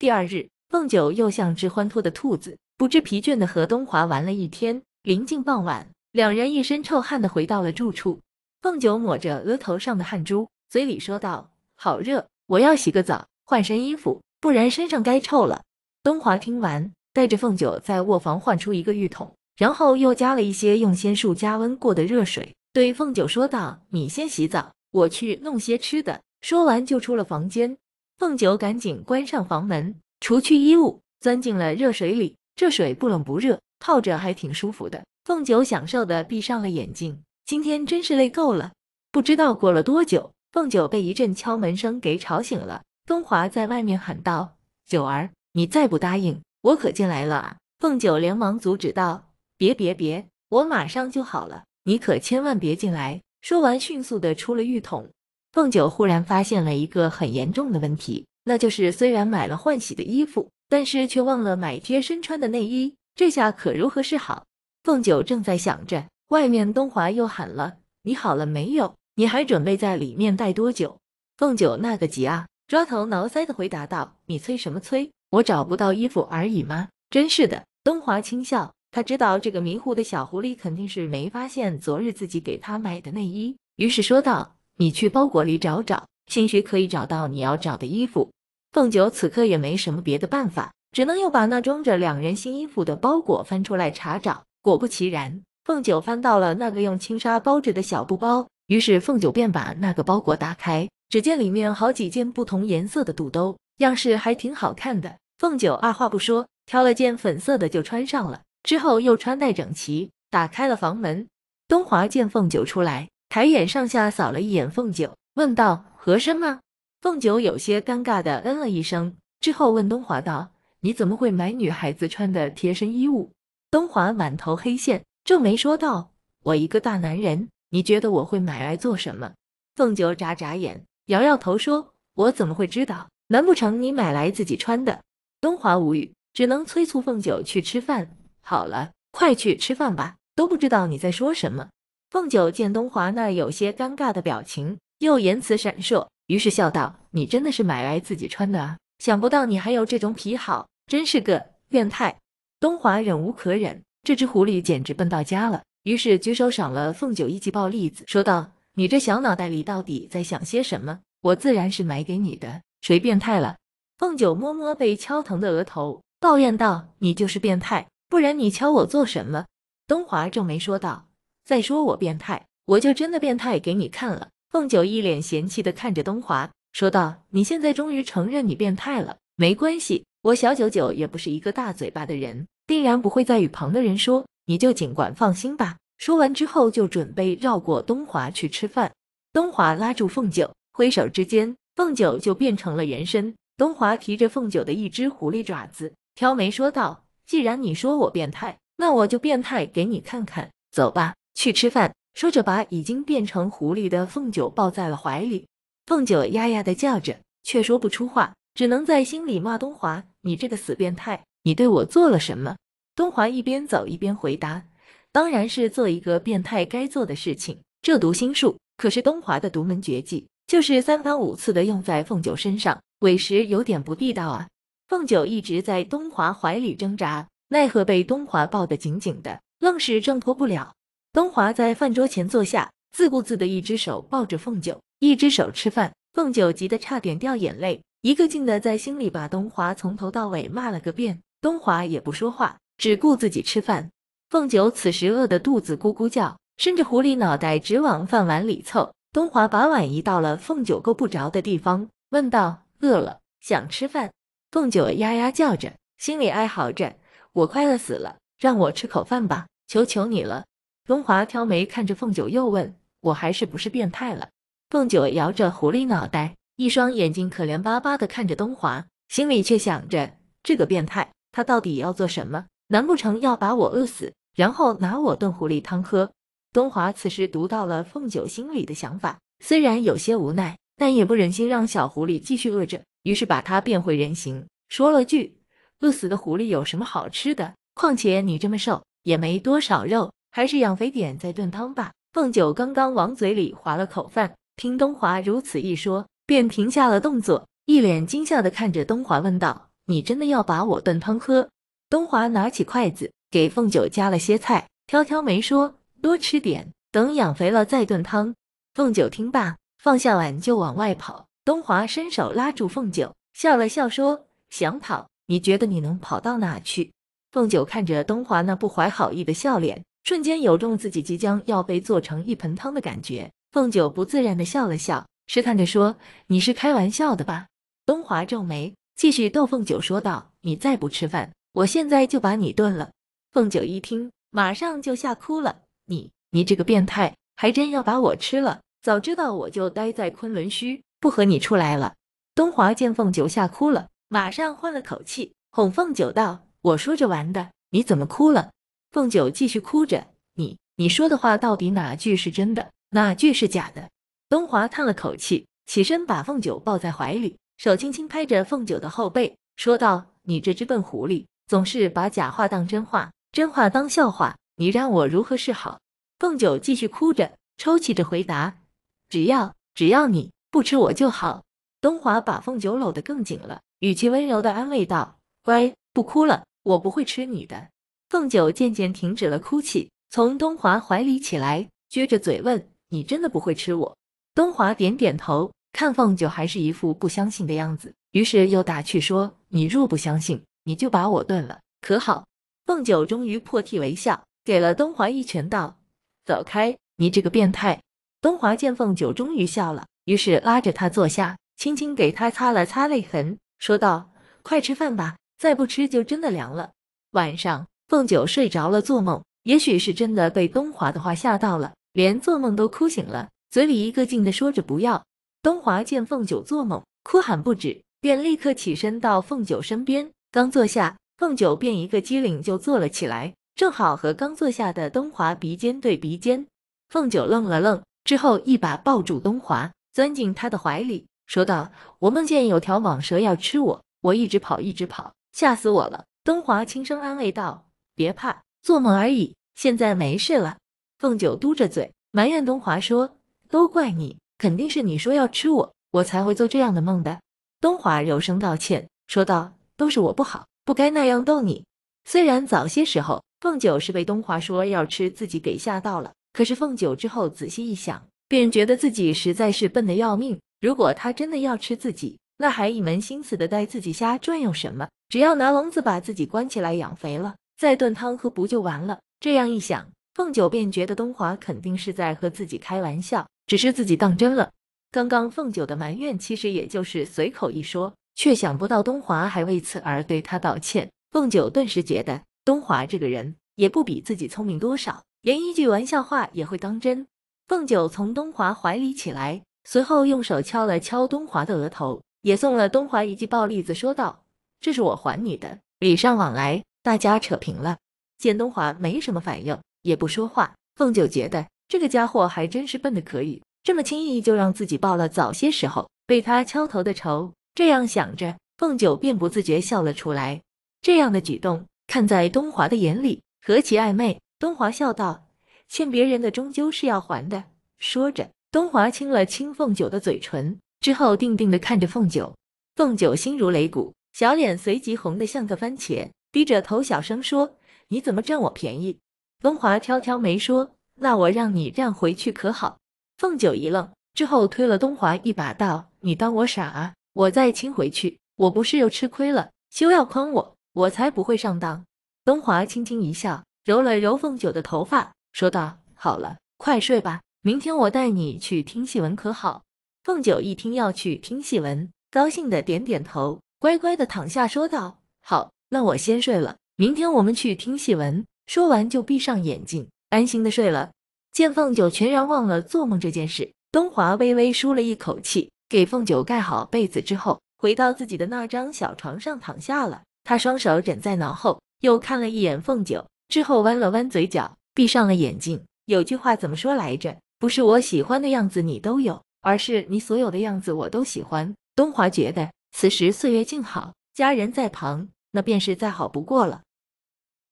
第二日，凤九又像只欢脱的兔子，不知疲倦的和东华玩了一天。临近傍晚，两人一身臭汗的回到了住处。凤九抹着额头上的汗珠，嘴里说道：“好热，我要洗个澡，换身衣服，不然身上该臭了。”东华听完，带着凤九在卧房换出一个浴桶，然后又加了一些用仙术加温过的热水，对凤九说道：“你先洗澡，我去弄些吃的。”说完就出了房间。凤九赶紧关上房门，除去衣物，钻进了热水里。这水不冷不热，泡着还挺舒服的。凤九享受的闭上了眼睛，今天真是累够了。不知道过了多久，凤九被一阵敲门声给吵醒了。东华在外面喊道：“九儿，你再不答应，我可进来了啊！”凤九连忙阻止道：“别别别，我马上就好了，你可千万别进来。”说完，迅速的出了浴桶。凤九忽然发现了一个很严重的问题，那就是虽然买了换洗的衣服，但是却忘了买贴身穿的内衣，这下可如何是好？凤九正在想着，外面东华又喊了：“你好了没有？你还准备在里面待多久？”凤九那个急啊，抓头挠腮的回答道：“你催什么催？我找不到衣服而已吗？真是的，东华轻笑，他知道这个迷糊的小狐狸肯定是没发现昨日自己给他买的内衣，于是说道。你去包裹里找找，兴许可以找到你要找的衣服。凤九此刻也没什么别的办法，只能又把那装着两人新衣服的包裹翻出来查找。果不其然，凤九翻到了那个用轻纱包着的小布包。于是凤九便把那个包裹打开，只见里面好几件不同颜色的肚兜，样式还挺好看的。凤九二话不说，挑了件粉色的就穿上了，之后又穿戴整齐，打开了房门。东华见凤九出来。抬眼上下扫了一眼凤九，问道：“和珅吗？”凤九有些尴尬的嗯了一声，之后问东华道：“你怎么会买女孩子穿的贴身衣物？”东华满头黑线，皱眉说道：“我一个大男人，你觉得我会买来做什么？”凤九眨眨眼，摇摇头说：“我怎么会知道？难不成你买来自己穿的？”东华无语，只能催促凤九去吃饭。好了，快去吃饭吧，都不知道你在说什么。凤九见东华那儿有些尴尬的表情，又言辞闪烁，于是笑道：“你真的是买来自己穿的啊？想不到你还有这种癖好，真是个变态！”东华忍无可忍，这只狐狸简直笨到家了，于是举手赏了凤九一记暴栗子，说道：“你这小脑袋里到底在想些什么？我自然是买给你的，谁变态了？”凤九摸摸被敲疼的额头，抱怨道：“你就是变态，不然你敲我做什么？”东华皱眉说道。再说我变态，我就真的变态给你看了。凤九一脸嫌弃的看着东华，说道：“你现在终于承认你变态了，没关系，我小九九也不是一个大嘴巴的人，定然不会再与旁的人说，你就尽管放心吧。”说完之后，就准备绕过东华去吃饭。东华拉住凤九，挥手之间，凤九就变成了人身。东华提着凤九的一只狐狸爪子，挑眉说道：“既然你说我变态，那我就变态给你看看。走吧。”去吃饭，说着把已经变成狐狸的凤九抱在了怀里。凤九呀呀的叫着，却说不出话，只能在心里骂东华：“你这个死变态，你对我做了什么？”东华一边走一边回答：“当然是做一个变态该做的事情。这读心术可是东华的独门绝技，就是三番五次的用在凤九身上，委实有点不地道啊。”凤九一直在东华怀里挣扎，奈何被东华抱得紧紧的，愣是挣脱不了。东华在饭桌前坐下，自顾自的一只手抱着凤九，一只手吃饭。凤九急得差点掉眼泪，一个劲的在心里把东华从头到尾骂了个遍。东华也不说话，只顾自己吃饭。凤九此时饿得肚子咕咕叫，伸着狐狸脑袋直往饭碗里凑。东华把碗移到了凤九够不着的地方，问道：“饿了，想吃饭？”凤九呀呀叫着，心里哀嚎着：“我快饿死了，让我吃口饭吧，求求你了。”东华挑眉看着凤九，又问我还是不是变态了？凤九摇着狐狸脑袋，一双眼睛可怜巴巴的看着东华，心里却想着这个变态，他到底要做什么？难不成要把我饿死，然后拿我炖狐狸汤喝？东华此时读到了凤九心里的想法，虽然有些无奈，但也不忍心让小狐狸继续饿着，于是把它变回人形，说了句：“饿死的狐狸有什么好吃的？况且你这么瘦，也没多少肉。”还是养肥点再炖汤吧。凤九刚刚往嘴里划了口饭，听东华如此一说，便停下了动作，一脸惊吓的看着东华问道：“你真的要把我炖汤喝？”东华拿起筷子给凤九夹了些菜，挑挑眉说：“多吃点，等养肥了再炖汤。”凤九听罢，放下碗就往外跑。东华伸手拉住凤九，笑了笑说：“想跑？你觉得你能跑到哪去？”凤九看着东华那不怀好意的笑脸。瞬间有种自己即将要被做成一盆汤的感觉。凤九不自然地笑了笑，试探着说：“你是开玩笑的吧？”东华皱眉，继续逗凤九说道：“你再不吃饭，我现在就把你炖了。”凤九一听，马上就吓哭了：“你你这个变态，还真要把我吃了！早知道我就待在昆仑虚，不和你出来了。”东华见凤九吓哭了，马上换了口气，哄凤九道：“我说着玩的，你怎么哭了？”凤九继续哭着：“你，你说的话到底哪句是真的，哪句是假的？”东华叹了口气，起身把凤九抱在怀里，手轻轻拍着凤九的后背，说道：“你这只笨狐狸，总是把假话当真话，真话当笑话，你让我如何是好？”凤九继续哭着，抽泣着回答：“只要只要你不吃我就好。”东华把凤九搂得更紧了，语气温柔地安慰道：“乖，不哭了，我不会吃你的。”凤九渐渐停止了哭泣，从东华怀里起来，撅着嘴问：“你真的不会吃我？”东华点点头。看凤九还是一副不相信的样子，于是又打趣说：“你若不相信，你就把我炖了，可好？”凤九终于破涕为笑，给了东华一拳，道：“走开，你这个变态！”东华见凤九终于笑了，于是拉着他坐下，轻轻给他擦了擦泪痕，说道：“快吃饭吧，再不吃就真的凉了。”晚上。凤九睡着了，做梦，也许是真的被东华的话吓到了，连做梦都哭醒了，嘴里一个劲的说着不要。东华见凤九做梦哭喊不止，便立刻起身到凤九身边，刚坐下，凤九便一个机灵就坐了起来，正好和刚坐下的东华鼻尖对鼻尖。凤九愣了愣，之后一把抱住东华，钻进他的怀里，说道：“我梦见有条蟒蛇要吃我，我一直跑，一直跑，吓死我了。”东华轻声安慰道。别怕，做梦而已。现在没事了。凤九嘟着嘴埋怨东华说：“都怪你，肯定是你说要吃我，我才会做这样的梦的。”东华柔声道歉说道：“都是我不好，不该那样逗你。虽然早些时候凤九是被东华说要吃自己给吓到了，可是凤九之后仔细一想，便觉得自己实在是笨得要命。如果他真的要吃自己，那还一门心思的带自己瞎转悠什么？只要拿笼子把自己关起来养肥了。”再炖汤喝不就完了？这样一想，凤九便觉得东华肯定是在和自己开玩笑，只是自己当真了。刚刚凤九的埋怨其实也就是随口一说，却想不到东华还为此而对他道歉。凤九顿时觉得东华这个人也不比自己聪明多少，连一句玩笑话也会当真。凤九从东华怀里起来，随后用手敲了敲东华的额头，也送了东华一记暴栗子，说道：“这是我还你的，礼尚往来。”大家扯平了，简东华没什么反应，也不说话。凤九觉得这个家伙还真是笨的可以，这么轻易就让自己报了早些时候被他敲头的仇。这样想着，凤九便不自觉笑了出来。这样的举动，看在东华的眼里，何其暧昧。东华笑道：“欠别人的终究是要还的。”说着，东华亲了亲凤九的嘴唇，之后定定的看着凤九。凤九心如擂鼓，小脸随即红得像个番茄。低着头小声说：“你怎么占我便宜？”东华挑挑眉说：“那我让你占回去可好？”凤九一愣，之后推了东华一把道：“你当我傻啊？我再亲回去，我不是又吃亏了？休要诓我，我才不会上当。”东华轻轻一笑，揉了揉凤九的头发，说道：“好了，快睡吧，明天我带你去听戏文，可好？”凤九一听要去听戏文，高兴的点点头，乖乖的躺下说道：“好。”那我先睡了，明天我们去听戏文。说完就闭上眼睛，安心的睡了。见凤九全然忘了做梦这件事，东华微微舒了一口气，给凤九盖好被子之后，回到自己的那张小床上躺下了。他双手枕在脑后，又看了一眼凤九，之后弯了弯嘴角，闭上了眼睛。有句话怎么说来着？不是我喜欢的样子你都有，而是你所有的样子我都喜欢。东华觉得此时岁月静好，家人在旁。那便是再好不过了。